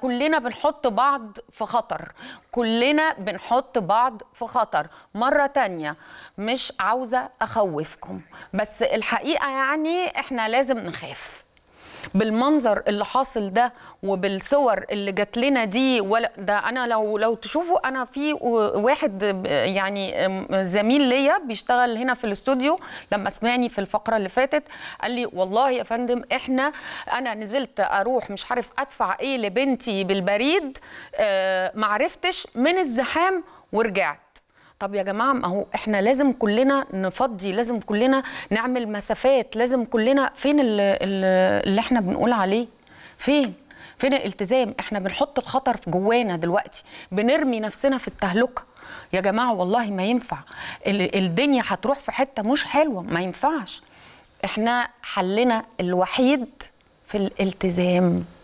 كلنا بنحط بعض في خطر كلنا بنحط بعض في خطر مرة تانية مش عاوزة أخوفكم بس الحقيقة يعني إحنا لازم نخاف بالمنظر اللي حاصل ده وبالصور اللي جات لنا دي ولا ده انا لو لو تشوفوا انا في واحد يعني زميل ليا بيشتغل هنا في الاستوديو لما سمعني في الفقره اللي فاتت قال لي والله يا فندم احنا انا نزلت اروح مش عارف ادفع ايه لبنتي بالبريد ما آه، معرفتش من الزحام ورجعت طب يا جماعه ما هو احنا لازم كلنا نفضي لازم كلنا نعمل مسافات لازم كلنا فين اللي, اللي احنا بنقول عليه فين فين الالتزام احنا بنحط الخطر جوانا دلوقتي بنرمي نفسنا في التهلكه يا جماعه والله ما ينفع الدنيا هتروح في حته مش حلوه ما ينفعش احنا حلنا الوحيد في الالتزام